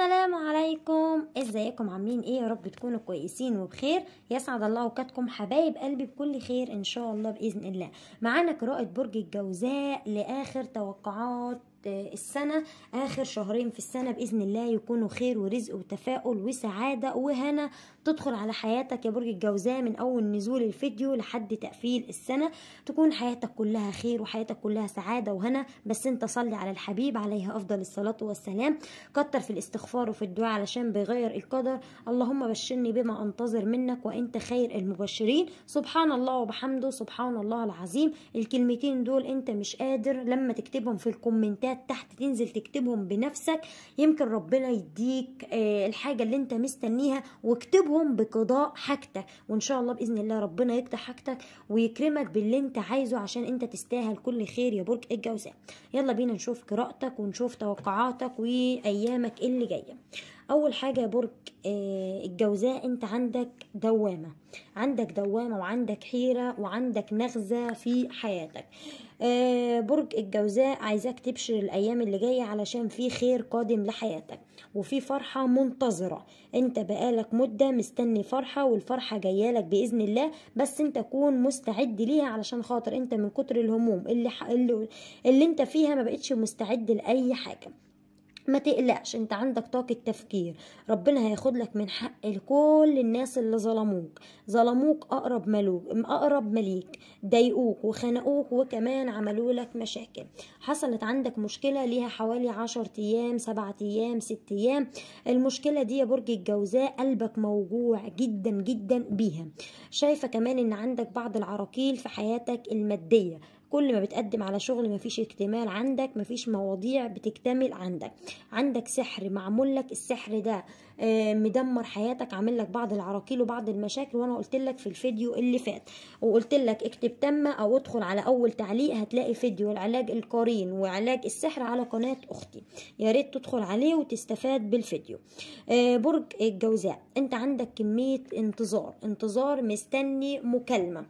السلام عليكم ازيكم عاملين ايه يا رب تكونوا كويسين وبخير يسعد الله اوقاتكم حبايب قلبي بكل خير ان شاء الله باذن الله معانا قراءه برج الجوزاء لاخر توقعات السنة آخر شهرين في السنة بإذن الله يكونوا خير ورزق وتفاؤل وسعادة وهنا تدخل على حياتك يا برج الجوزاء من أول نزول الفيديو لحد تقفيل السنة تكون حياتك كلها خير وحياتك كلها سعادة وهنا بس أنت صلي على الحبيب عليه أفضل الصلاة والسلام كتر في الاستغفار وفي الدعاء علشان بيغير القدر اللهم بشرني بما أنتظر منك وأنت خير المبشرين سبحان الله وبحمده سبحان الله العظيم الكلمتين دول أنت مش قادر لما تكتبهم في الكومنتات حاجات تحت تنزل تكتبهم بنفسك يمكن ربنا يديك آه، الحاجة اللي انت مستنيها واكتبهم بقضاء حاجتك وان شاء الله بإذن الله ربنا يقضي حاجتك ويكرمك باللي انت عايزه عشان انت تستاهل كل خير يا برج الجوزاء يلا بينا نشوف قراءتك ونشوف توقعاتك وأيامك اللي جاية اول حاجه يا برج آه، الجوزاء انت عندك دوامه عندك دوامه وعندك حيره وعندك نغزه في حياتك آه، برج الجوزاء عايزاك تبشر الايام اللي جايه علشان في خير قادم لحياتك وفي فرحه منتظره انت بقالك مده مستني فرحه والفرحه جايه لك باذن الله بس انت كون مستعد ليها علشان خاطر انت من كتر الهموم اللي, اللي, اللي انت فيها ما بقتش مستعد لاي حاجه ما تقلقش انت عندك طاقة تفكير ربنا هياخد لك من حق لكل الناس اللي ظلموك ظلموك اقرب ملوك اقرب مليك ضايقوك وخنقوك وكمان عملوا لك مشاكل حصلت عندك مشكلة ليها حوالي عشر ايام سبعة ايام ست ايام المشكلة دي يا برج الجوزاء قلبك موجوع جدا جدا بيها شايفة كمان ان عندك بعض العراقيل في حياتك المادية كل ما بتقدم على شغل مفيش اكتمال عندك مفيش مواضيع بتكتمل عندك عندك سحر معمول لك السحر ده آه، مدمر حياتك عامل لك بعض العراقيل وبعض المشاكل وانا قلت لك في الفيديو اللي فات وقلت لك اكتب تم او ادخل على اول تعليق هتلاقي فيديو العلاج القرين وعلاج السحر على قناه اختي يا ريت تدخل عليه وتستفاد بالفيديو آه، برج الجوزاء انت عندك كميه انتظار انتظار مستني مكالمه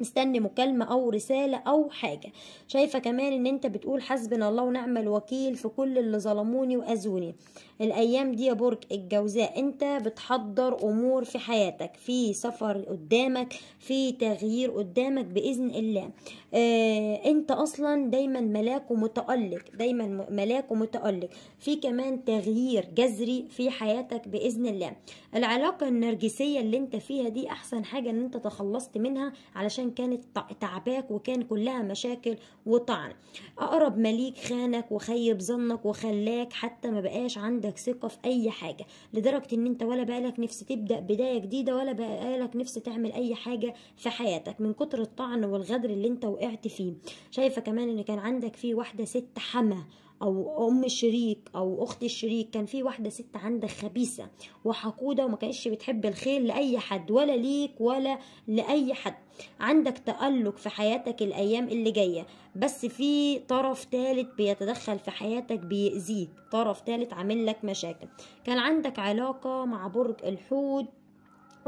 مستني مكالمة أو رسالة أو حاجة شايفة كمان إن أنت بتقول حسبنا الله ونعم الوكيل في كل اللي ظلموني وأذوني الأيام دي يا برج الجوزاء أنت بتحضر أمور في حياتك في سفر قدامك في تغيير قدامك بإذن الله آه أنت أصلا دايما ملاك ومتألق دايما ملاك ومتألق في كمان تغيير جذري في حياتك بإذن الله العلاقة النرجسية اللي أنت فيها دي أحسن حاجة إن أنت تخلصت منها علشان فعلا كانت تعباك وكان كلها مشاكل وطعن اقرب مليك خانك وخيب ظنك وخلاك حتى ما بقاش عندك ثقة في اي حاجة لدرجة ان انت ولا بقالك نفس تبدأ بداية جديدة ولا بقالك نفس تعمل اي حاجة في حياتك من كتر الطعن والغدر اللي انت وقعت فيه شايفة كمان ان كان عندك فيه واحدة ست حما او ام الشريك او اخت الشريك كان في واحده ست عندك خبيثه وحقوده وما كانتش بتحب الخير لاي حد ولا ليك ولا لاي حد عندك تألق في حياتك الأيام اللي جاية بس في طرف تالت بيتدخل في حياتك بيأذيك طرف تالت عامل لك مشاكل كان عندك علاقة مع برج الحوت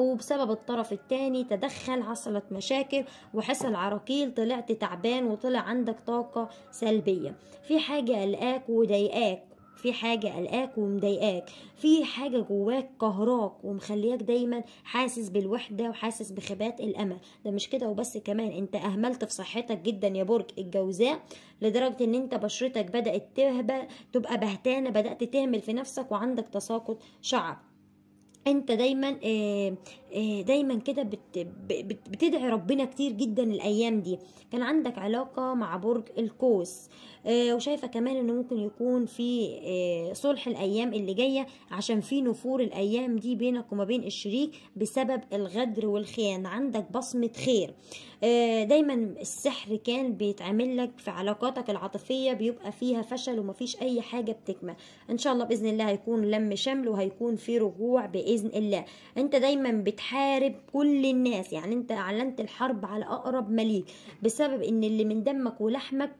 وبسبب الطرف الثاني تدخل حصلت مشاكل وحصل عراقيل طلعت تعبان وطلع عندك طاقة سلبية في حاجة قلقاك وضايقاك في حاجة قلقاك ومضايقاك في حاجة جواك قهراك ومخلياك دايما حاسس بالوحدة وحاسس بخبات الأمل ده مش كده وبس كمان انت أهملت في صحتك جدا يا برج الجوزاء لدرجة ان انت بشرتك بدأت تهبى تبقى بهتانة بدأت تهمل في نفسك وعندك تساقط شعر انت دايما آه، آه، دايما كده بتدعي ربنا كتير جدا الايام دي كان عندك علاقه مع برج القوس آه، وشايفه كمان انه ممكن يكون في آه، صلح الايام اللي جايه عشان في نفور الايام دي بينك وما بين الشريك بسبب الغدر والخيانه عندك بصمه خير آه، دايما السحر كان بيتعمل لك في علاقاتك العاطفيه بيبقى فيها فشل ومفيش اي حاجه بتكمل ان شاء الله باذن الله هيكون لم شمل وهيكون في رجوع باذن الله انت دايما بتحارب كل الناس يعني انت اعلنت الحرب على اقرب مليك بسبب ان اللي من دمك ولحمك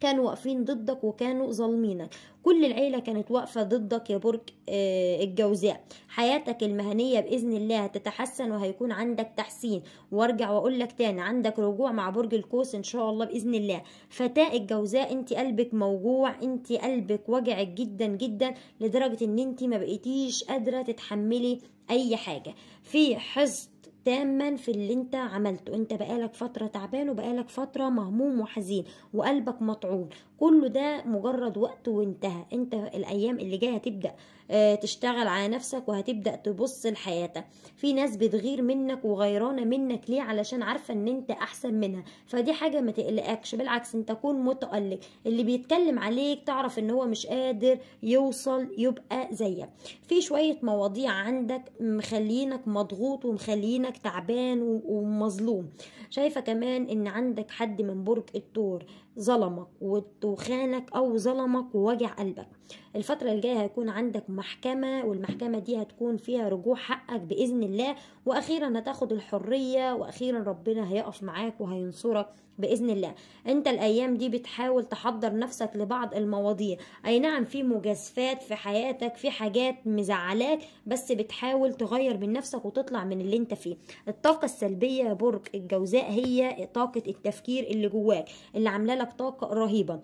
كانوا واقفين ضدك وكانوا ظالمينك كل العيلة كانت واقفة ضدك يا برج آه، الجوزاء حياتك المهنية بإذن الله هتتحسن وهيكون عندك تحسين وارجع واقول لك تاني عندك رجوع مع برج القوس ان شاء الله بإذن الله فتاة الجوزاء انت قلبك موجوع انت قلبك وجعك جدا جدا لدرجة ان انت ما بقيتيش قادرة تتحملي اي حاجة في حصد تاما في اللي انت عملته انت بقالك فترة تعبان وبقالك فترة مهموم وحزين وقلبك مطعون كله ده مجرد وقت وانتهى انت الايام اللي جايه هتبدا آه، تشتغل على نفسك وهتبدا تبص لحياتك في ناس بتغير منك وغيرانه منك ليه علشان عارفه ان انت احسن منها فدي حاجه ما تقلقكش بالعكس انت كون متالق اللي بيتكلم عليك تعرف ان هو مش قادر يوصل يبقى زيك في شويه مواضيع عندك مخلينك مضغوط ومخلينك تعبان ومظلوم شايفه كمان ان عندك حد من برج التور ظلمك وخانك او ظلمك ووجع قلبك الفترة الجاية هيكون عندك محكمة والمحكمة دي هتكون فيها رجوع حقك بإذن الله وأخيرا هتاخد الحرية وأخيرا ربنا هيقف معاك وهينصرك بإذن الله أنت الأيام دي بتحاول تحضر نفسك لبعض المواضيع أي نعم في مجازفات في حياتك في حاجات مزعلاك بس بتحاول تغير من نفسك وتطلع من اللي انت فيه الطاقة السلبية يا برج الجوزاء هي طاقة التفكير اللي جواك اللي عاملة لك طاقة رهيبة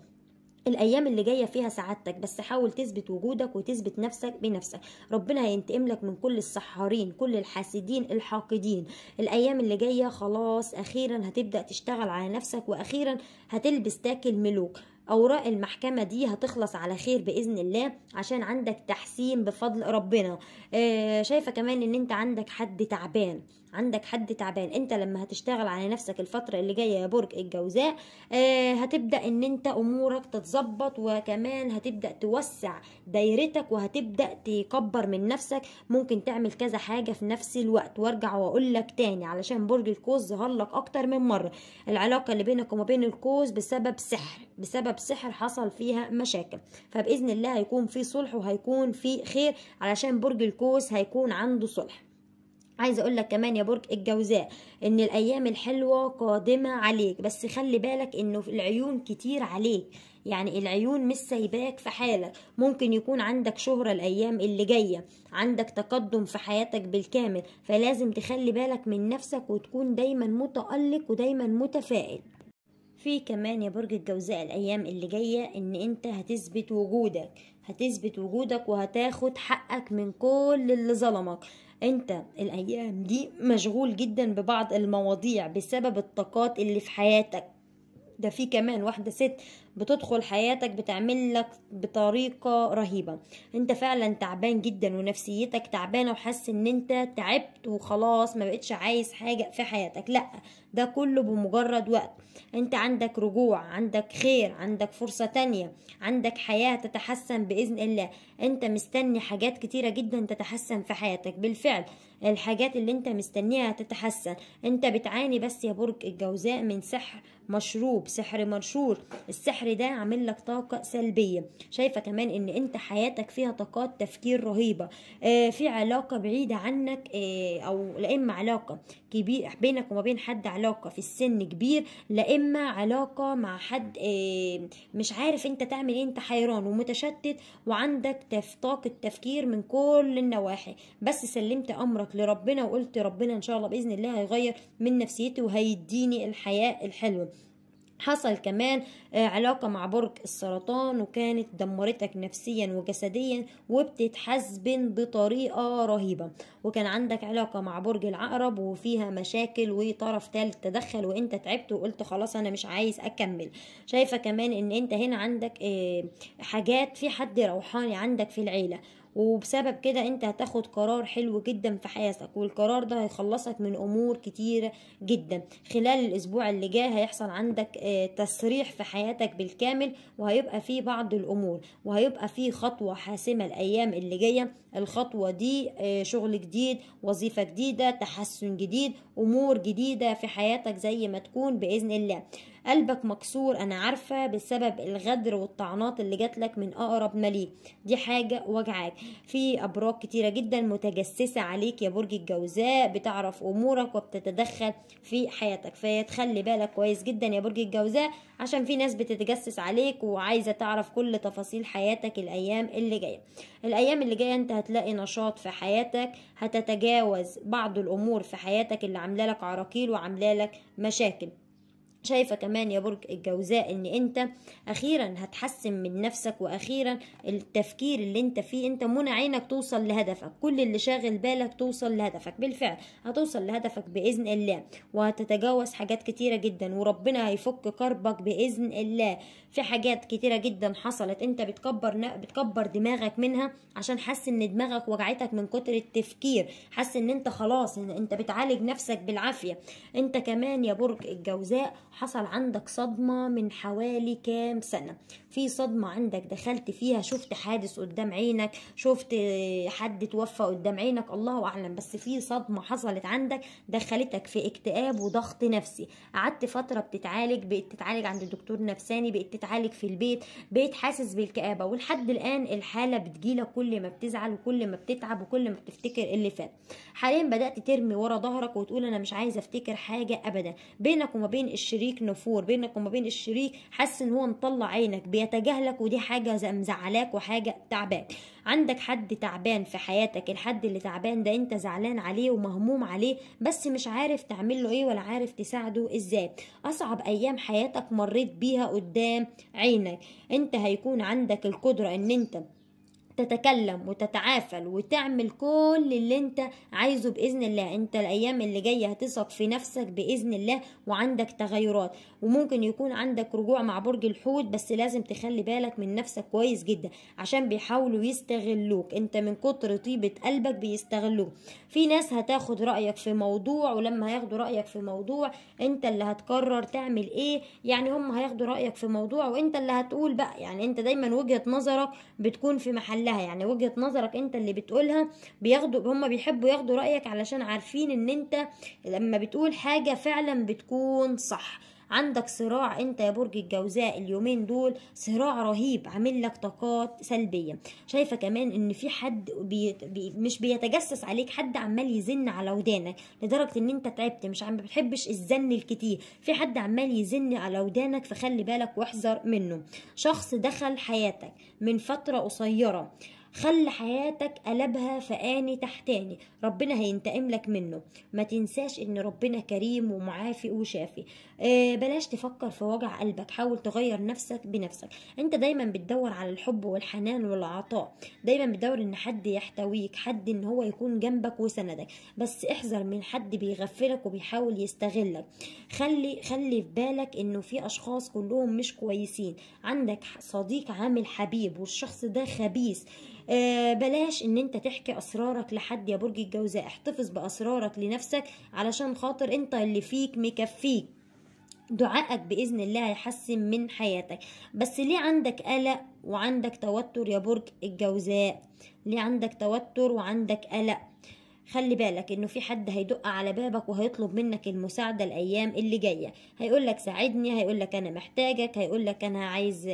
الايام اللي جايه فيها سعادتك بس حاول تثبت وجودك وتثبت نفسك بنفسك ربنا هينتقم لك من كل السحارين كل الحاسدين الحاقدين الايام اللي جايه خلاص اخيرا هتبدا تشتغل على نفسك واخيرا هتلبس تاكل ملوك اوراق المحكمه دي هتخلص على خير باذن الله عشان عندك تحسين بفضل ربنا آه شايفه كمان ان انت عندك حد تعبان عندك حد تعبان انت لما هتشتغل على نفسك الفترة اللي جاية يا برج الجوزاء آه هتبدأ ان انت امورك تتظبط وكمان هتبدأ توسع دايرتك وهتبدأ تكبر من نفسك ممكن تعمل كذا حاجة في نفس الوقت وارجع واقول لك تاني علشان برج القوس ظهر لك اكتر من مرة العلاقة اللي بينك وما بين القوس بسبب سحر بسبب سحر حصل فيها مشاكل فبإذن الله هيكون في صلح وهيكون في خير علشان برج القوس هيكون عنده صلح عايزه اقول لك كمان يا برج الجوزاء ان الايام الحلوه قادمه عليك بس خلي بالك انه العيون كتير عليك يعني العيون مش سايباك في حالك ممكن يكون عندك شهرة الأيام اللي جاية عندك تقدم في حياتك بالكامل فلازم تخلي بالك من نفسك وتكون دايما متألق ودايما متفائل في كمان يا برج الجوزاء الأيام اللي جاية إن أنت هتثبت وجودك هتثبت وجودك وهتاخد حقك من كل اللي ظلمك انت الايام دي مشغول جدا ببعض المواضيع بسبب الطاقات اللي في حياتك ده في كمان واحدة ست بتدخل حياتك بتعمل لك بطريقة رهيبة انت فعلا تعبان جدا ونفسيتك تعبانة وحاسس ان انت تعبت وخلاص ما بقتش عايز حاجة في حياتك لا ده كله بمجرد وقت انت عندك رجوع عندك خير عندك فرصة تانية عندك حياة تتحسن بإذن الله انت مستني حاجات كتيرة جدا تتحسن في حياتك بالفعل الحاجات اللي انت مستنيها تتحسن انت بتعاني بس يا برج الجوزاء من سحر مشروب سحر منشور السحر البحر ده عامل لك طاقه سلبيه شايفه كمان ان انت حياتك فيها طاقات تفكير رهيبه آه، في علاقه بعيده عنك آه، او لا اما علاقه كبير بينك وما بين حد علاقه في السن كبير لا اما علاقه مع حد آه، مش عارف انت تعمل ايه انت حيران ومتشتت وعندك طاقه تفكير من كل النواحي بس سلمت امرك لربنا وقلت ربنا ان شاء الله باذن الله هيغير من نفسيتي وهيديني الحياه الحلوه حصل كمان آه، علاقة مع برج السرطان وكانت دمرتك نفسيا وجسديا وبتتحزبن بطريقة رهيبة وكان عندك علاقة مع برج العقرب وفيها مشاكل وطرف تالت تدخل وانت تعبت وقلت خلاص انا مش عايز اكمل شايفة كمان ان انت هنا عندك آه، حاجات في حد روحاني عندك في العيلة وبسبب كده انت هتاخد قرار حلو جدا في حياتك والقرار ده هيخلصك من امور كتيرة جدا خلال الاسبوع اللي جاي هيحصل عندك آه، تسريح في حياتك بالكامل وهيبقى فيه بعض الامور وهيبقى فيه خطوة حاسمة الايام اللي جاية الخطوة دي آه، شغل جديد وظيفة جديدة تحسن جديد امور جديدة في حياتك زي ما تكون باذن الله قلبك مكسور انا عارفه بسبب الغدر والطعنات اللي جاتلك من اقرب مليك دي حاجه وجعاك في ابراج كتيره جدا متجسسه عليك يا برج الجوزاء بتعرف امورك وبتتدخل في حياتك فتخلي بالك كويس جدا يا برج الجوزاء عشان في ناس بتتجسس عليك وعايزه تعرف كل تفاصيل حياتك الايام اللي جايه الايام اللي جايه انت هتلاقي نشاط في حياتك هتتجاوز بعض الامور في حياتك اللي عامله لك عراقيل وعامله لك مشاكل شايفه كمان يا برج الجوزاء ان انت اخيرا هتحسن من نفسك واخيرا التفكير اللي انت فيه انت منى عينك توصل لهدفك كل اللي شاغل بالك توصل لهدفك بالفعل هتوصل لهدفك باذن الله وهتتجاوز حاجات كتيره جدا وربنا هيفك كربك باذن الله في حاجات كتيره جدا حصلت انت بتكبر بتكبر دماغك منها عشان حاسس ان دماغك وجعتك من كتر التفكير حاسس ان انت خلاص انت بتعالج نفسك بالعافيه انت كمان يا برج الجوزاء حصل عندك صدمة من حوالي كام سنة في صدمة عندك دخلت فيها شفت حادث قدام عينك شفت حد توفى قدام عينك الله أعلم بس في صدمة حصلت عندك دخلتك في اكتئاب وضغط نفسي قعدت فترة بتتعالج بقيت تتعالج عند دكتور نفساني بقيت تتعالج في البيت بقيت حاسس بالكآبة ولحد الآن الحالة بتجيلك كل ما بتزعل وكل ما بتتعب وكل ما بتفتكر اللي فات حاليا بدأت ترمي ورا ظهرك وتقول أنا مش عايزة أفتكر حاجة أبدا بينك وما بين الشريك الشريك نفور بينك وما بين الشريك حاسس ان هو مطلع عينك بيتجاهلك ودي حاجه مزعلاك وحاجه تعباك عندك حد تعبان في حياتك الحد اللي تعبان ده انت زعلان عليه ومهموم عليه بس مش عارف تعمل له ايه ولا عارف تساعده ازاي اصعب ايام حياتك مريت بيها قدام عينك انت هيكون عندك القدره ان انت تتكلم وتتعافل وتعمل كل اللي انت عايزه باذن الله انت الايام اللي جايه هتثق في نفسك باذن الله وعندك تغيرات وممكن يكون عندك رجوع مع برج الحوت بس لازم تخلي بالك من نفسك كويس جدا عشان بيحاولوا يستغلوك انت من كتر طيبه قلبك بيستغلوك في ناس هتاخد رايك في موضوع ولما هياخدوا رايك في موضوع انت اللي هتقرر تعمل ايه يعني هم هياخدوا رايك في موضوع وانت اللي هتقول بقى يعني انت دايما وجهه نظرك بتكون في محل لها يعني وجهة نظرك انت اللي بتقولها بياخدوا هم بيحبوا ياخدوا رأيك علشان عارفين ان انت لما بتقول حاجة فعلا بتكون صح عندك صراع انت يا برج الجوزاء اليومين دول صراع رهيب عامل لك طاقات سلبيه شايفه كمان ان في حد بي بي مش بيتجسس عليك حد عمال يزن على ودانك لدرجه ان انت تعبت مش عم بتحبش الزن الكتير في حد عمال يزن على ودانك فخلي بالك واحذر منه شخص دخل حياتك من فتره قصيره خلي حياتك قلبها فاني تحتاني ربنا هينتقم لك منه ما تنساش ان ربنا كريم ومعافي وشافي آه بلاش تفكر في وجع قلبك حاول تغير نفسك بنفسك انت دايما بتدور على الحب والحنان والعطاء دايما بتدور ان حد يحتويك حد ان هو يكون جنبك وسندك بس احذر من حد بيغفلك وبيحاول يستغلك خلي خلي في بالك انه في اشخاص كلهم مش كويسين عندك صديق عامل حبيب والشخص ده خبيث آه بلاش ان انت تحكي اسرارك لحد يا برج الجوزاء احتفظ باسرارك لنفسك علشان خاطر انت اللي فيك مكفيك دعائك بإذن الله هيحسن من حياتك بس ليه عندك قلق وعندك توتر يا برج الجوزاء ليه عندك توتر وعندك قلق خلي بالك انه في حد هيدق على بابك وهيطلب منك المساعده الايام اللي جايه هيقول لك ساعدني هيقول لك انا محتاجك هيقول لك انا عايز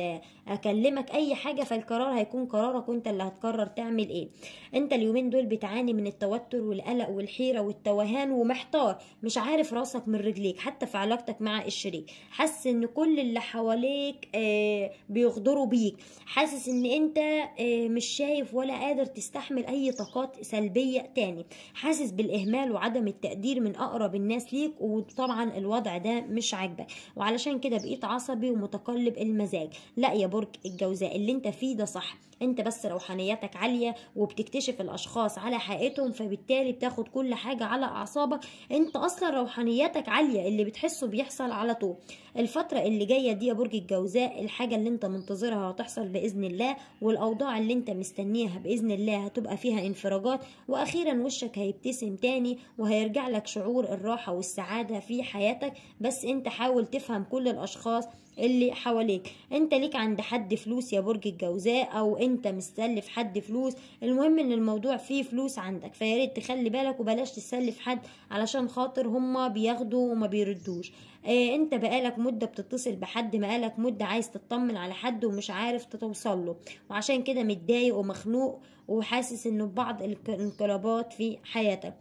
اكلمك اي حاجه فالقرار هيكون قرارك وانت اللي هتقرر تعمل ايه انت اليومين دول بتعاني من التوتر والقلق والحيره والتوهان ومحتار مش عارف راسك من رجليك حتى في علاقتك مع الشريك حاسس ان كل اللي حواليك آه، بيغدروا بيك حاسس ان انت آه، مش شايف ولا قادر تستحمل اي طاقات سلبيه تاني حاسس بالاهمال وعدم التقدير من اقرب الناس ليك وطبعا الوضع ده مش عاجبك وعلشان كده بقيت عصبي ومتقلب المزاج لا يا برج الجوزاء اللي انت فيه ده صح انت بس روحانياتك عالية وبتكتشف الاشخاص على حقيقتهم فبالتالي بتاخد كل حاجة على اعصابك انت اصلا روحانياتك عالية اللي بتحسه بيحصل على طول الفترة اللي جاية دي يا برج الجوزاء الحاجة اللي انت منتظرها هتحصل باذن الله والاوضاع اللي انت مستنيها باذن الله هتبقى فيها انفراجات واخيرا وشك هيبتسم تاني وهيرجع لك شعور الراحة والسعادة في حياتك بس انت حاول تفهم كل الاشخاص اللي حواليك انت ليك عند حد فلوس يا برج الجوزاء او انت مستلف حد فلوس المهم ان الموضوع فيه فلوس عندك فياريت تخلي بالك وبلاش تسلف حد علشان خاطر هما بياخدوا وما بيردوش اه انت بقالك مدة بتتصل بحد بقالك مدة عايز تطمن على حد ومش عارف تتوصله وعشان كده متضايق ومخنوق وحاسس انه ببعض الانقلابات في حياتك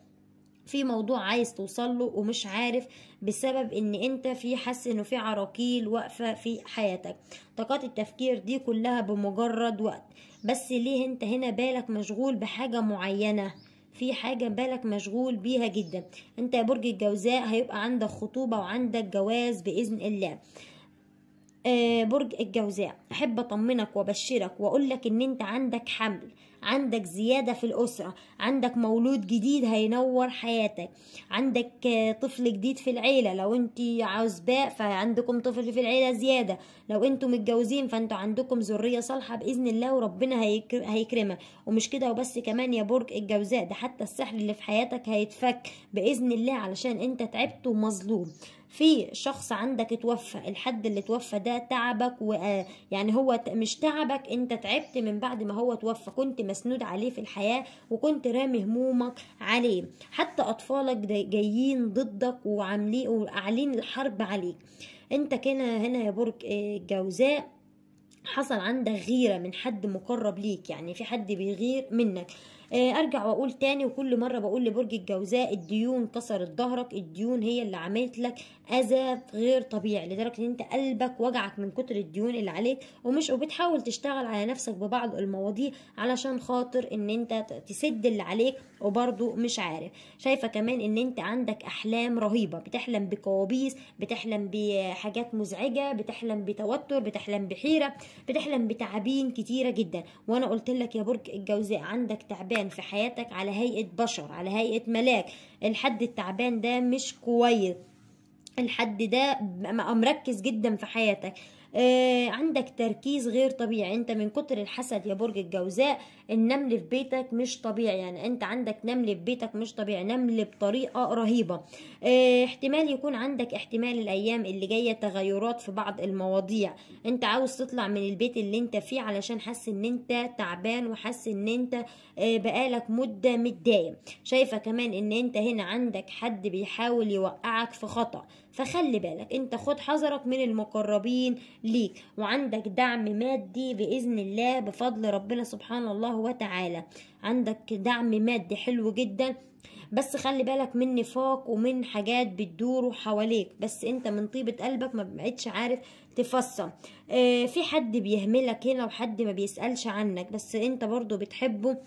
في موضوع عايز توصل له ومش عارف بسبب ان انت في حاسس انه في عراقيل واقفه في حياتك طاقات التفكير دي كلها بمجرد وقت بس ليه انت هنا بالك مشغول بحاجه معينه في حاجة بالك مشغول بيها جدا انت يا برج الجوزاء هيبقى عندك خطوبة وعندك جواز بإذن الله آه، برج الجوزاء احب اطمنك وابشرك واقولك ان انت عندك حمل عندك زيادة في الأسرة عندك مولود جديد هينور حياتك عندك طفل جديد في العيلة لو انت عزباء فعندكم طفل في العيلة زيادة لو انتوا متجوزين فانتوا عندكم ذرية صالحة بإذن الله وربنا هيكرمك ومش كده وبس كمان يا برج الجوزاء ده حتى السحر اللي في حياتك هيتفك بإذن الله علشان انت تعبت ومظلوم في شخص عندك اتوفى الحد اللي اتوفى ده تعبك و آه، يعني هو مش تعبك انت تعبت من بعد ما هو اتوفى كنت مسنود عليه في الحياة وكنت رامي همومك عليه حتى اطفالك جايين ضدك وعاملين الحرب عليك انت كده هنا يا برج الجوزاء آه، حصل عندك غيرة من حد مقرب ليك يعني في حد بيغير منك آه، ارجع واقول تاني وكل مره بقول لبرج الجوزاء الديون كسرت ظهرك الديون هي اللي عملت لك اذى غير طبيعي لدرجه ان انت قلبك وجعك من كتر الديون اللي عليك ومش وبتحاول تشتغل على نفسك ببعض المواضيع علشان خاطر ان انت تسد اللي عليك وبرده مش عارف شايفه كمان ان انت عندك احلام رهيبه بتحلم بكوابيس بتحلم بحاجات مزعجه بتحلم بتوتر بتحلم بحيره بتحلم بتعابين كتيره جدا وانا قلت لك يا برج الجوزاء عندك تعبان في حياتك على هيئه بشر على هيئه ملاك الحد التعبان ده مش كويس الحد ده مركز جدا في حياتك آه عندك تركيز غير طبيعي انت من كتر الحسد يا برج الجوزاء النمل في بيتك مش طبيعي يعني انت عندك نمل في بيتك مش طبيعي نمل بطريقه رهيبه اه احتمال يكون عندك احتمال الايام اللي جايه تغيرات في بعض المواضيع انت عاوز تطلع من البيت اللي انت فيه علشان حاسس ان انت تعبان وحاسس ان انت اه بقالك مده متضايق شايفه كمان ان انت هنا عندك حد بيحاول يوقعك في خطا فخلي بالك انت خد حذرك من المقربين ليك وعندك دعم مادي باذن الله بفضل ربنا سبحان الله وتعالى عندك دعم مادي حلو جدا بس خلي بالك من نفاق ومن حاجات بتدور حواليك بس انت من طيبة قلبك ما بقتش عارف تفصل اه في حد بيهملك هنا وحد ما بيسألش عنك بس انت برضو بتحبه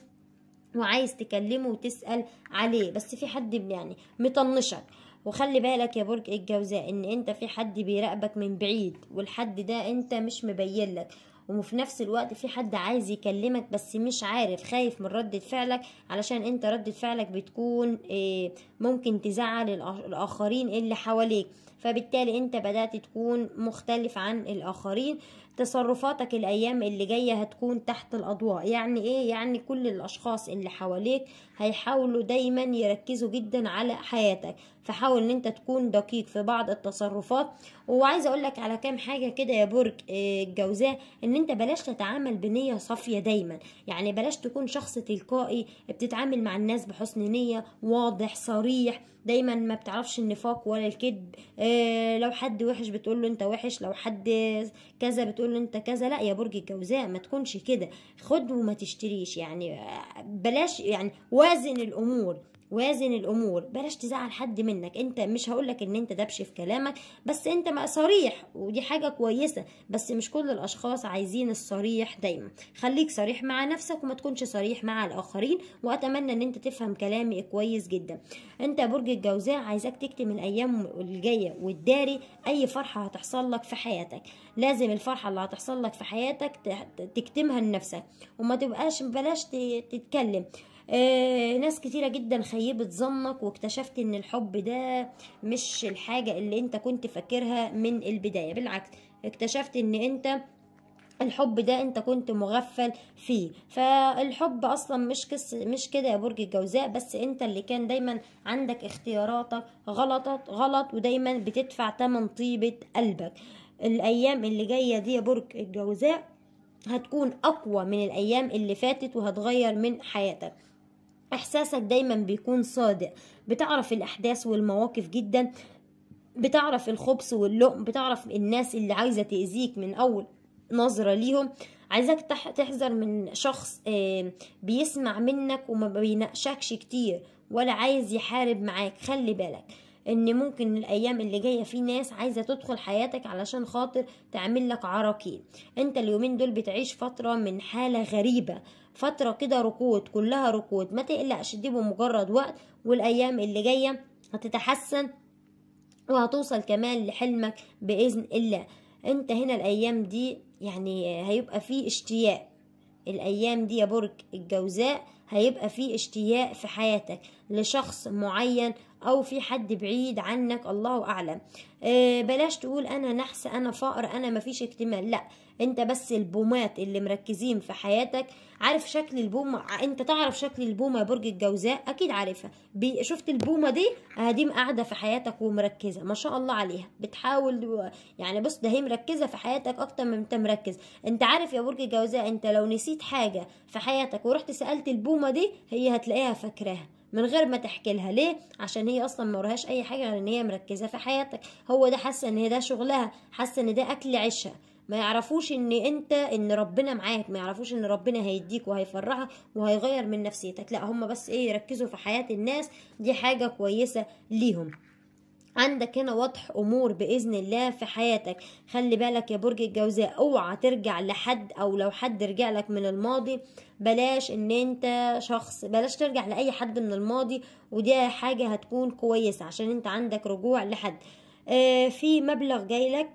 وعايز تكلمه وتسأل عليه بس في حد يعني مطنشك وخلي بالك يا برج الجوزاء ان انت في حد بيراقبك من بعيد والحد ده انت مش مبين لك وفي نفس الوقت في حد عايز يكلمك بس مش عارف خايف من ردة فعلك علشان انت ردة فعلك بتكون آه، ممكن تزعل الاخرين اللي حواليك فبالتالي انت بدأت تكون مختلف عن الاخرين تصرفاتك الايام اللي جاية هتكون تحت الاضواء يعني ايه يعني كل الاشخاص اللي حواليك هيحاولوا دايما يركزوا جدا على حياتك فحاول ان انت تكون دقيق في بعض التصرفات وعايز لك على كام حاجة كده يا برج آه، الجوزاء ان انت بلاش تتعامل بنية صافية دايما يعني بلاش تكون شخص تلقائي بتتعامل مع الناس بحسن نية واضح صريح دايما ما بتعرفش النفاق ولا الكذب إيه لو حد وحش بتقول له انت وحش لو حد كذا بتقول له انت كذا لا يا برج الجوزاء ما تكونش كده خد وما تشتريش يعني آه، بلاش يعني وازن الامور وازن الامور بلاش تزعل حد منك انت مش هقولك ان انت دبش في كلامك بس انت ما صريح ودي حاجه كويسه بس مش كل الاشخاص عايزين الصريح دايما خليك صريح مع نفسك وما تكونش صريح مع الاخرين واتمنى ان انت تفهم كلامي كويس جدا انت برج الجوزاء عايزاك تكتم الايام الجايه وتداري اي فرحه هتحصل لك في حياتك لازم الفرحه اللي هتحصل لك في حياتك تكتمها لنفسك وما تبقاش بلاش تتكلم آه، ناس كتيرة جدا خيبت ظنك واكتشفت ان الحب ده مش الحاجة اللي انت كنت فاكرها من البداية بالعكس اكتشفت ان انت الحب ده انت كنت مغفل فيه فالحب اصلا مش كس مش كده يا برج الجوزاء بس انت اللي كان دايما عندك اختياراتك غلطت غلط ودايما بتدفع تمن طيبة قلبك الايام اللي جاية دي يا برج الجوزاء هتكون اقوى من الايام اللي فاتت وهتغير من حياتك احساسك دايما بيكون صادق بتعرف الاحداث والمواقف جدا بتعرف الخبص واللقم بتعرف الناس اللي عايزه تاذيك من اول نظره ليهم عايزاك تحذر من شخص آه، بيسمع منك وما بيناقشكش كتير ولا عايز يحارب معاك خلي بالك ان ممكن الايام اللي جايه في ناس عايزه تدخل حياتك علشان خاطر تعمل لك عراكيل انت اليومين دول بتعيش فتره من حاله غريبه فترة كده ركود كلها ركود ما تقلقش دي بمجرد وقت والايام اللي جاية هتتحسن وهتوصل كمان لحلمك بإذن الله انت هنا الايام دي يعني هيبقى فيه اشتياق الايام دي يا برج الجوزاء هيبقى فيه اشتياق في حياتك لشخص معين او في حد بعيد عنك الله اعلم آه، بلاش تقول انا نحس انا فقر انا مفيش اكتمال لا انت بس البومات اللي مركزين في حياتك عارف شكل البومة انت تعرف شكل البومة يا برج الجوزاء اكيد عارفها شفت البومة دي آه، دي قاعدة في حياتك ومركزة ما شاء الله عليها بتحاول يعني بص ده هي مركزة في حياتك اكتر من انت مركز انت عارف يا برج الجوزاء انت لو نسيت حاجة في حياتك ورحت سألت البومة دي هي هتلاقيها فاكراها من غير ما تحكي لها ليه عشان هي اصلا ما وراهاش اي حاجه غير ان هي مركزه في حياتك هو ده حاسه ان ده شغلها حاسه ان ده اكل عيشها ما يعرفوش ان انت ان ربنا معاك ما يعرفوش ان ربنا هيديك وهيفرحك وهيغير من نفسيتك لا هم بس ايه يركزوا في حياة الناس دي حاجة كويسة ليهم عندك هنا وضح امور باذن الله في حياتك خلي بالك يا برج الجوزاء اوعى ترجع لحد او لو حد رجع لك من الماضي بلاش ان انت شخص بلاش ترجع لاي حد من الماضي ودي حاجه هتكون كويسه عشان انت عندك رجوع لحد آه في مبلغ جاي لك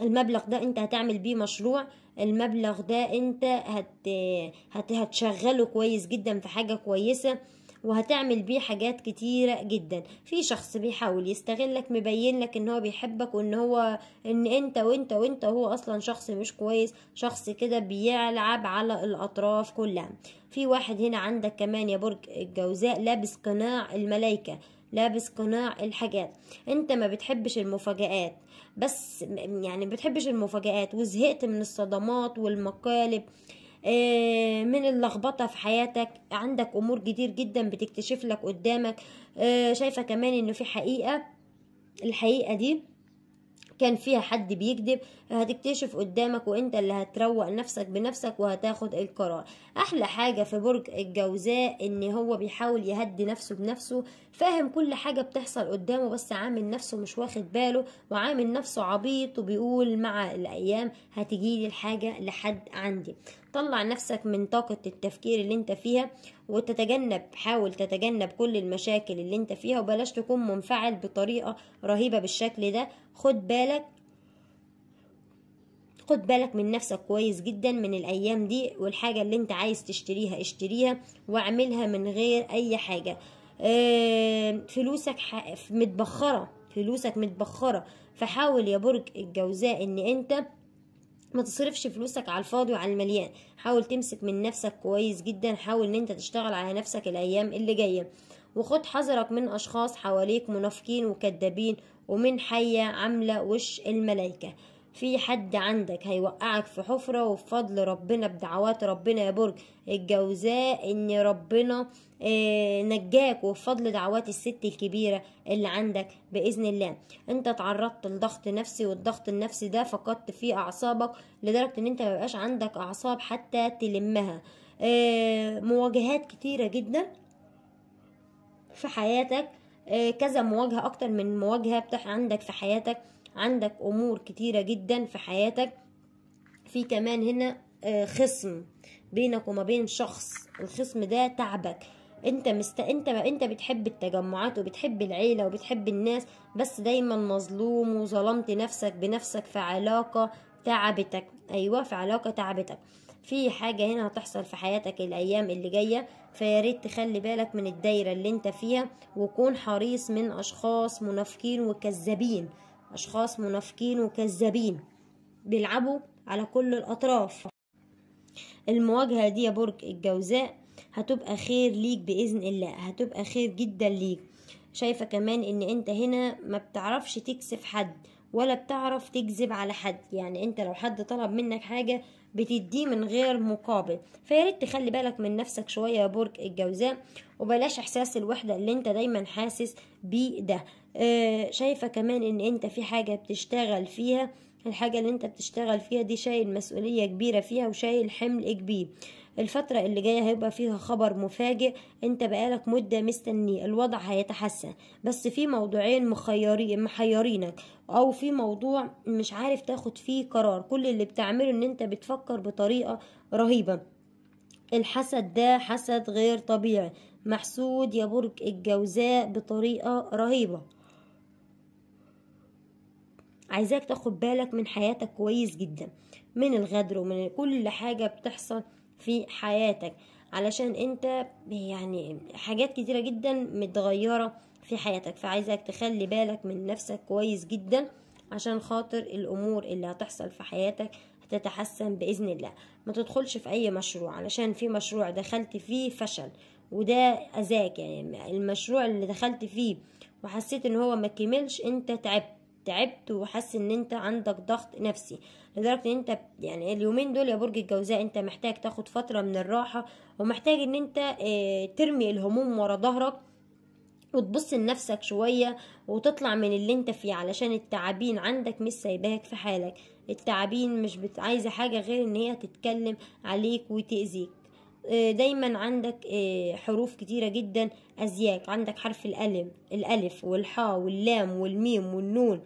المبلغ ده انت هتعمل بيه مشروع المبلغ ده انت هت, هت هتشغله كويس جدا في حاجة كويسة وهتعمل بيه حاجات كتيرة جدا في شخص بيحاول يستغلك مبين لك ان هو بيحبك وان هو ان انت وانت وانت هو اصلا شخص مش كويس شخص كده بيلعب على الاطراف كلها في واحد هنا عندك كمان يا برج الجوزاء لابس قناع الملايكة لابس قناع الحاجات انت ما بتحبش المفاجآت بس يعني بتحبش المفاجآت وزهقت من الصدمات والمقالب آه، من اللخبطة في حياتك عندك أمور كتير جدا بتكتشف لك قدامك آه، شايفة كمان إن في حقيقة الحقيقة دي كان فيها حد بيكذب هتكتشف قدامك وانت اللي هتروق نفسك بنفسك وهتاخد القرار احلى حاجة في برج الجوزاء ان هو بيحاول يهدي نفسه بنفسه فاهم كل حاجة بتحصل قدامه بس عامل نفسه مش واخد باله وعامل نفسه عبيط وبيقول مع الايام هتجيلي الحاجة لحد عندي طلع نفسك من طاقة التفكير اللي انت فيها وتتجنب حاول تتجنب كل المشاكل اللي انت فيها وبلاش تكون منفعل بطريقة رهيبة بالشكل ده خد بالك خد بالك من نفسك كويس جدا من الايام دي والحاجة اللي انت عايز تشتريها اشتريها واعملها من غير اي حاجة اه فلوسك متبخرة فلوسك متبخرة فحاول يا برج الجوزاء ان انت ما تصرفش فلوسك على الفاضي وعلى المليان حاول تمسك من نفسك كويس جدا حاول ان انت تشتغل على نفسك الايام اللي جايه وخد حذرك من اشخاص حواليك منافقين وكذابين ومن حيه عامله وش الملائكه في حد عندك هيوقعك في حفرة وبفضل ربنا بدعوات ربنا يا برج الجوزاء ان ربنا آه، نجاك وفضل دعوات الست الكبيرة اللي عندك بإذن الله انت تعرضت لضغط نفسي والضغط النفسي ده فقدت فيه أعصابك لدرجة ان انت مبقاش عندك أعصاب حتى تلمها آه، مواجهات كتيرة جدا في حياتك آه، كذا مواجهة أكتر من مواجهة بتح عندك في حياتك عندك أمور كتيرة جدا في حياتك في كمان هنا خصم بينك وما بين شخص الخصم ده تعبك انت مست... انت انت بتحب التجمعات وبتحب العيله وبتحب الناس بس دايما مظلوم وظلمت نفسك بنفسك في علاقه تعبتك ايوه في علاقه تعبتك في حاجه هنا هتحصل في حياتك الايام اللي جايه فيا ريت تخلي بالك من الدايره اللي انت فيها وكون حريص من اشخاص منافقين وكذابين اشخاص منافقين وكذابين بيلعبوا على كل الاطراف المواجهه دي يا برج الجوزاء هتبقى خير ليك باذن الله هتبقى خير جدا ليك شايفه كمان ان انت هنا ما بتعرفش تكسف حد ولا بتعرف تكذب على حد يعني انت لو حد طلب منك حاجه بتديه من غير مقابل فياريت تخلي بالك من نفسك شويه يا برج الجوزاء وبلاش احساس الوحده اللي انت دايما حاسس بيه ده اه شايفه كمان ان انت في حاجه بتشتغل فيها الحاجه اللي انت بتشتغل فيها دي شايل مسؤوليه كبيره فيها وشايل حمل كبير الفترة اللي جاية هيبقى فيها خبر مفاجئ انت بقالك مدة مستني الوضع هيتحسن بس في موضوعين مخيرين محيرينك او في موضوع مش عارف تاخد فيه قرار كل اللي بتعمله ان انت بتفكر بطريقة رهيبة الحسد ده حسد غير طبيعي محسود يا برج الجوزاء بطريقة رهيبة عايزاك تاخد بالك من حياتك كويس جدا من الغدر ومن كل حاجة بتحصل في حياتك علشان انت يعني حاجات كتيرة جدا متغيرة في حياتك فعايزك تخلي بالك من نفسك كويس جدا عشان خاطر الامور اللي هتحصل في حياتك تتحسن باذن الله ما تدخلش في اي مشروع علشان في مشروع دخلت فيه فشل وده اذاك يعني المشروع اللي دخلت فيه وحسيت ان هو ما كملش انت تعبت تعبت وحاسس ان انت عندك ضغط نفسي لدرجه ان انت يعني اليومين دول يا برج الجوزاء انت محتاج تاخد فتره من الراحه ومحتاج ان انت آه، ترمي الهموم ورا ظهرك وتبص لنفسك شويه وتطلع من اللي انت فيه علشان التعابين عندك مش سايباك في حالك التعابين مش عايزه حاجه غير ان هي تتكلم عليك وتاذيك آه، دايما عندك آه، حروف كتيرة جدا أزياك عندك حرف الألم الألف والحاء واللام والميم والنون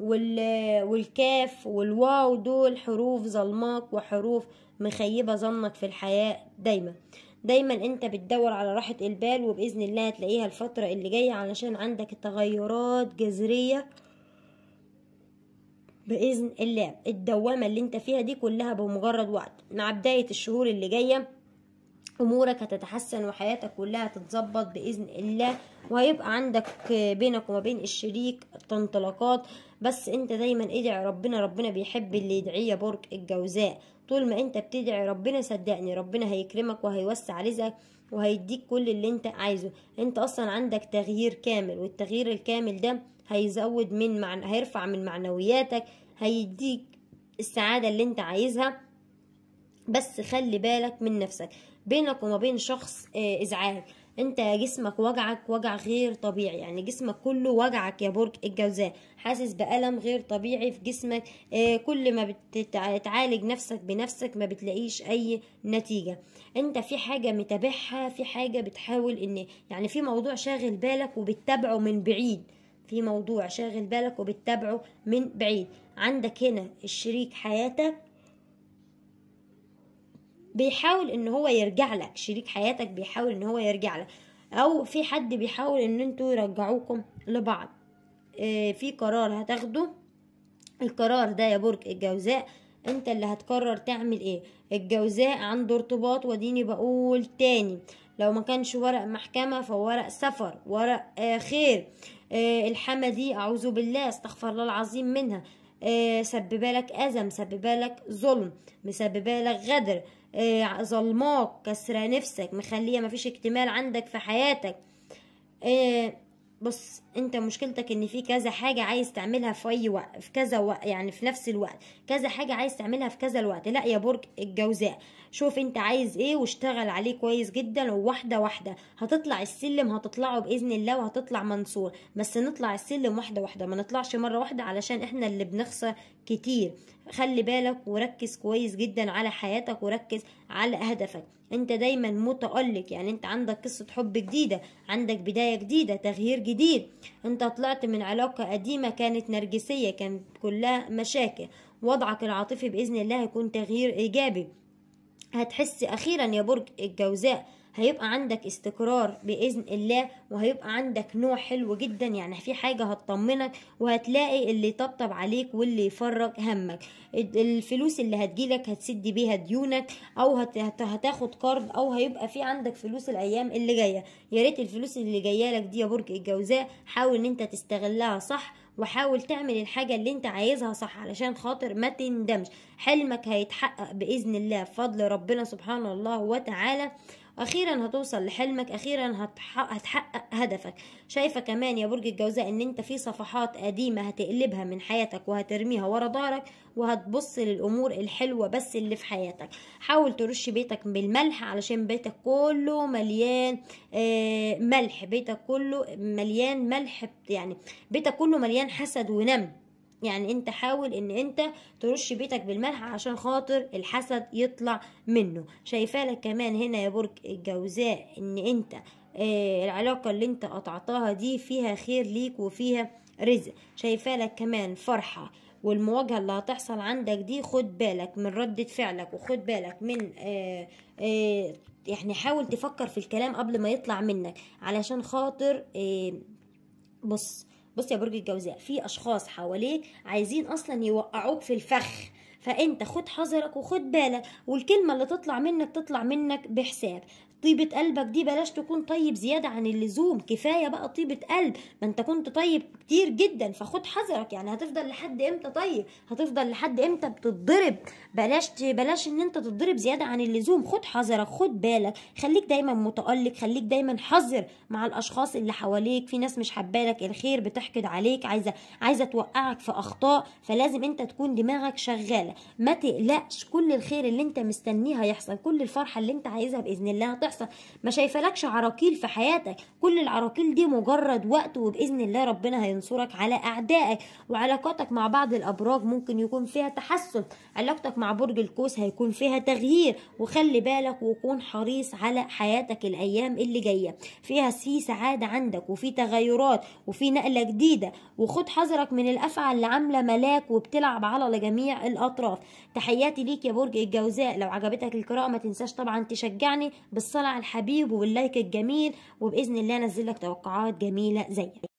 والكاف والواو دول حروف ظلماك وحروف مخيبة ظنك في الحياة دايما دايما انت بتدور على راحة البال وبإذن الله هتلاقيها الفترة اللي جاية علشان عندك تغيرات جذرية بإذن الله الدوامة اللي انت فيها دي كلها بمجرد وقت مع بداية الشهور اللي جاية امورك هتتحسن وحياتك كلها هتتظبط باذن الله وهيبقى عندك بينك وما بين الشريك تنطلقات بس انت دايما ادعي ربنا ربنا بيحب اللي يدعيه برج الجوزاء طول ما انت بتدعي ربنا صدقني ربنا هيكرمك وهيوسع رزقك وهيديك كل اللي انت عايزه انت اصلا عندك تغيير كامل والتغيير الكامل ده هيزود من معن... هيرفع من معنوياتك هيديك السعادة اللي انت عايزها بس خلي بالك من نفسك بينك وما بين شخص آه، ازعاج انت جسمك وجعك وجع غير طبيعي يعني جسمك كله وجعك يا برج الجوزاء حاسس بألم غير طبيعي في جسمك اه كل ما بتعالج نفسك بنفسك ما بتلاقيش اي نتيجة انت في حاجة متابعها في حاجة بتحاول ان يعني في موضوع شاغل بالك وبتتابعه من بعيد في موضوع شاغل بالك وبتتابعه من بعيد عندك هنا الشريك حياتك بيحاول ان هو يرجع لك شريك حياتك بيحاول ان هو يرجع لك او في حد بيحاول ان انتوا يرجعوكم لبعض آه، في قرار هتاخده القرار ده يا برج الجوزاء انت اللي هتقرر تعمل ايه الجوزاء عنده ارتباط وديني بقول تاني لو ما كانش ورق محكمة فورق سفر ورق آه خير آه الحمى دي اعوذ بالله استغفر الله العظيم منها آه سببالك اذى مسببالك ظلم مسببالك غدر آه، ظلماك كسرة نفسك مخلية مفيش اكتمال عندك في حياتك آه، بص انت مشكلتك ان في كذا حاجه عايز تعملها في اي وقت في كذا وقت يعني في نفس الوقت كذا حاجه عايز تعملها في كذا الوقت لا يا برج الجوزاء شوف انت عايز ايه واشتغل عليه كويس جدا وواحده واحده هتطلع السلم هتطلعه باذن الله وهتطلع منصور بس نطلع السلم واحده واحده ما نطلعش مره واحده علشان احنا اللي بنخسر كتير خلي بالك وركز كويس جدا على حياتك وركز على هدفك انت دايما متألق يعني انت عندك قصة حب جديدة عندك بداية جديدة تغيير جديد انت طلعت من علاقة قديمة كانت نرجسية كانت كلها مشاكل وضعك العاطفي بإذن الله يكون تغيير إيجابي هتحس أخيرا يا برج الجوزاء هيبقى عندك استقرار بإذن الله وهيبقى عندك نوع حلو جدا يعني في حاجة هتطمنك وهتلاقي اللي يطبطب عليك واللي يفرج همك الفلوس اللي هتجيلك هتسد بيها ديونك أو هتاخد قرض أو هيبقى في عندك فلوس الأيام اللي جاية يا ريت الفلوس اللي جاية لك دي يا برج الجوزاء حاول إن أنت تستغلها صح وحاول تعمل الحاجة اللي انت عايزها صح علشان خاطر ما تندمش حلمك هيتحقق بإذن الله بفضل ربنا سبحانه الله وتعالى اخيرا هتوصل لحلمك اخيرا هتحقق, هتحقق هدفك شايفه كمان يا برج الجوزاء ان انت في صفحات قديمه هتقلبها من حياتك وهترميها ورا ظهرك وهتبص للامور الحلوه بس اللي في حياتك حاول ترش بيتك بالملح علشان بيتك كله مليان آه، ملح بيتك كله مليان ملح يعني بيتك كله مليان حسد ونم يعني انت حاول ان انت ترش بيتك بالملح عشان خاطر الحسد يطلع منه شايفه لك كمان هنا يا برج الجوزاء ان انت آه العلاقه اللي انت قطعتها دي فيها خير ليك وفيها رزق شايفه لك كمان فرحه والمواجهة اللي هتحصل عندك دي خد بالك من ردة فعلك وخد بالك من آه، آه، يعني حاول تفكر في الكلام قبل ما يطلع منك علشان خاطر آه، بص بص يا برج الجوزاء في اشخاص حواليك عايزين اصلا يوقعوك في الفخ فانت خد حذرك وخد بالك والكلمه اللي تطلع منك تطلع منك بحساب طيبة قلبك دي بلاش تكون طيب زيادة عن اللزوم كفاية بقى طيبة قلب ما انت كنت طيب كتير جدا فخد حذرك يعني هتفضل لحد امتى طيب هتفضل لحد امتى بتتضرب بلاش بلاش ان انت تتضرب زيادة عن اللزوم خد حذرك خد بالك خليك دايما متألق خليك دايما حذر مع الاشخاص اللي حواليك في ناس مش حبالك الخير بتحقد عليك عايزة عايزة توقعك في اخطاء فلازم انت تكون دماغك شغالة ما تقلقش كل الخير اللي انت مستنيه هيحصل كل الفرحة اللي انت عايزها بإذن الله هتحصل بتحصل ما شايفالكش عراقيل في حياتك كل العراقيل دي مجرد وقت وباذن الله ربنا هينصرك على اعدائك وعلاقاتك مع بعض الابراج ممكن يكون فيها تحسن علاقتك مع برج القوس هيكون فيها تغيير وخلي بالك وكون حريص على حياتك الايام اللي جايه فيها في سعاده عندك وفي تغيرات وفي نقله جديده وخد حذرك من الافعى اللي عامله ملاك وبتلعب على جميع الاطراف تحياتي ليك يا برج الجوزاء لو عجبتك القراءه ما تنساش طبعا تشجعني بالصلاة على الحبيب واللايك الجميل وباذن الله انزل لك توقعات جميله زيك